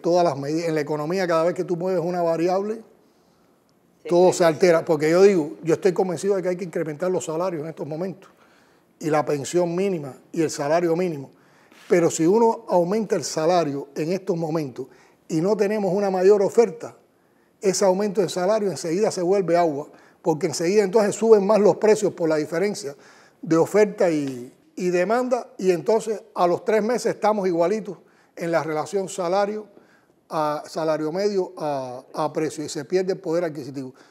todas las medidas. En la economía, cada vez que tú mueves una variable, todo se altera. Porque yo digo, yo estoy convencido de que hay que incrementar los salarios en estos momentos. Y la pensión mínima y el salario mínimo. Pero si uno aumenta el salario en estos momentos y no tenemos una mayor oferta, ese aumento de salario enseguida se vuelve agua. Porque enseguida entonces suben más los precios por la diferencia de oferta y, y demanda. Y entonces a los tres meses estamos igualitos en la relación salario a salario medio a, precio y se pierde el poder adquisitivo.